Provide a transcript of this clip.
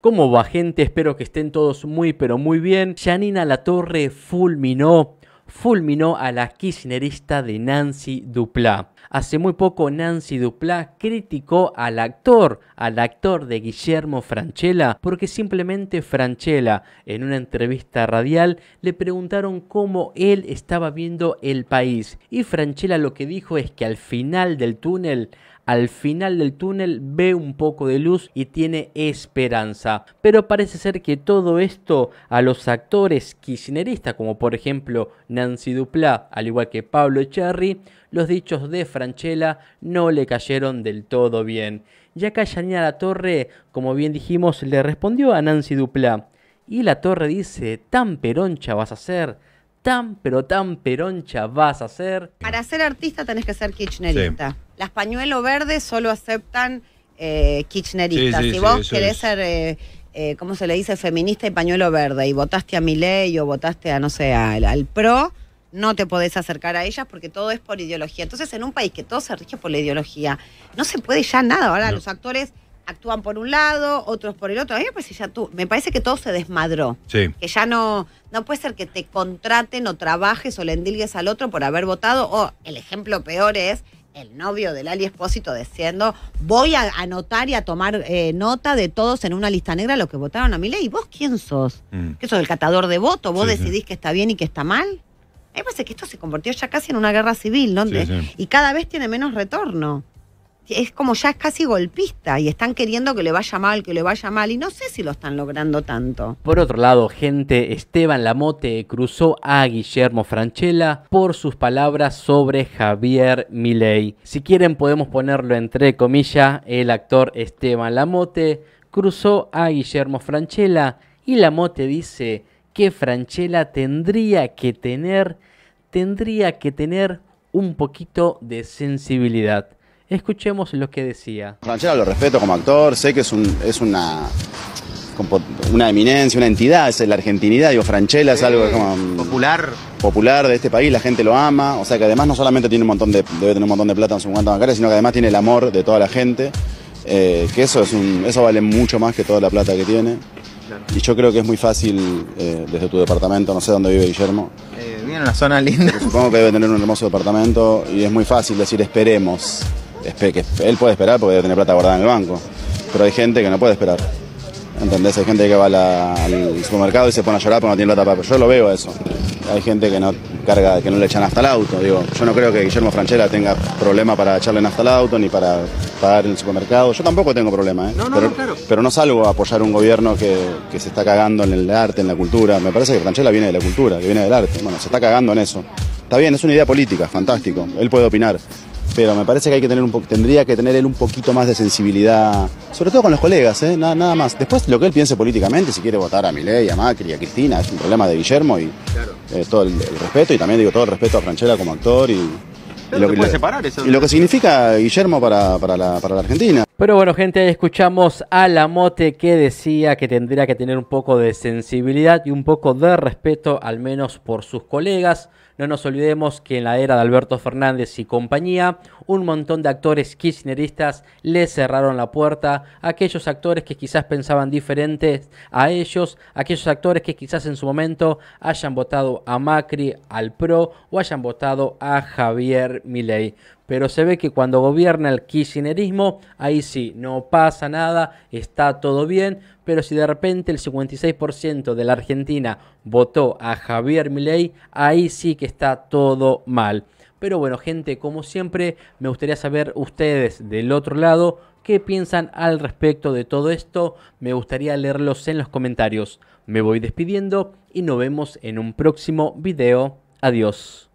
¿Cómo va gente? Espero que estén todos muy pero muy bien. Janina Latorre fulminó, fulminó a la kirchnerista de Nancy Duplá. Hace muy poco Nancy Duplá criticó al actor, al actor de Guillermo Franchella, porque simplemente Franchella en una entrevista radial le preguntaron cómo él estaba viendo el país. Y Franchella lo que dijo es que al final del túnel al final del túnel ve un poco de luz y tiene esperanza. Pero parece ser que todo esto a los actores kirchneristas, como por ejemplo Nancy Duplá, al igual que Pablo Cherry, los dichos de Franchella no le cayeron del todo bien. Ya que La Torre, como bien dijimos, le respondió a Nancy Duplá. Y La Torre dice, tan peroncha vas a ser tan, pero tan peroncha vas a ser. Para ser artista tenés que ser kirchnerista. Las pañuelo verdes solo aceptan eh, kirchneristas. si vos querés ser, eh, eh, ¿cómo se le dice? Feminista y pañuelo verde y votaste a Milei o votaste a, no sé, al, PRO, no te podés acercar a ellas porque todo es por ideología. Entonces, en un país que todo se rige por la ideología, no se puede ya nada. Ahora los actores actúan por un lado, otros por el otro. A mí me parece, ya tú, me parece que todo se desmadró. Que ya no, no puede ser que te contraten o trabajes o le endilgues al otro por haber votado. O el ejemplo peor es el novio del Ali Espósito diciendo, voy a anotar y a tomar eh, nota de todos en una lista negra lo que votaron a mi ley. ¿Y ¿Vos quién sos? Que mm. ¿Qué sos el catador de voto, ¿Vos decidís que está bien y que está mal? A mí me parece que esto se convirtió ya casi en una guerra civil, ¿no? y cada vez tiene menos retorno es como ya es casi golpista y están queriendo que le vaya mal, que le vaya mal y no sé si lo están logrando tanto. Por otro lado, gente, Esteban Lamote cruzó a Guillermo Franchella por sus palabras sobre Javier Milei. Si quieren podemos ponerlo entre comillas, el actor Esteban Lamote cruzó a Guillermo Franchella y Lamote dice que Franchella tendría que tener tendría que tener un poquito de sensibilidad. Escuchemos lo que decía. Franchella lo respeto como actor, sé que es, un, es una, una eminencia, una entidad, es la argentinidad, digo, Franchella es algo mm, popular. popular de este país, la gente lo ama, o sea que además no solamente tiene un montón de, debe tener un montón de plata en su cuenta bancaria, sino que además tiene el amor de toda la gente, eh, que eso, es un, eso vale mucho más que toda la plata que tiene. Y yo creo que es muy fácil eh, desde tu departamento, no sé dónde vive Guillermo. Eh, vive en una zona linda. Supongo que debe tener un hermoso departamento y es muy fácil decir esperemos él puede esperar porque debe tener plata guardada en el banco. Pero hay gente que no puede esperar. ¿Entendés? Hay gente que va al supermercado y se pone a llorar porque no tiene plata para. Yo lo veo eso. Hay gente que no carga, que no le echan hasta el auto. Digo, yo no creo que Guillermo Franchella tenga problema para echarle hasta el auto ni para pagar en el supermercado. Yo tampoco tengo problema, ¿eh? pero, no, salgo a apoyar un gobierno que, que, se está cagando en el arte, en la cultura. Me parece que Franchella viene de la cultura, que viene del arte. Bueno, se está cagando en eso. Está bien, es una idea política, fantástico. Él puede opinar pero me parece que, hay que tener un tendría que tener él un poquito más de sensibilidad, sobre todo con los colegas, ¿eh? nada, más. Después, lo que él piense políticamente, si quiere votar a Milei, a Macri, a Cristina, es un problema de Guillermo y eh, todo el, respeto, y también digo todo el respeto a Franchella como actor y, lo, que, separar eso, y lo que significa Guillermo para, la, para la Argentina. Pero bueno, gente, escuchamos a la mote que decía que tendría que tener un poco de sensibilidad y un poco de respeto, al menos por sus colegas. No nos olvidemos que en la era de Alberto Fernández y compañía, un montón de actores kirchneristas le cerraron la puerta a aquellos actores que quizás pensaban diferentes a ellos, aquellos actores que quizás en su momento hayan votado a Macri, al PRO o hayan votado a Javier Milei pero se ve que cuando gobierna el kirchnerismo, ahí sí, no pasa nada, está todo bien, pero si de repente el 56% de la Argentina votó a Javier Milei, ahí sí que está todo mal. Pero bueno, gente, como siempre, me gustaría saber ustedes del otro lado qué piensan al respecto de todo esto. Me gustaría leerlos en los comentarios. Me voy despidiendo y nos vemos en un próximo video. Adiós.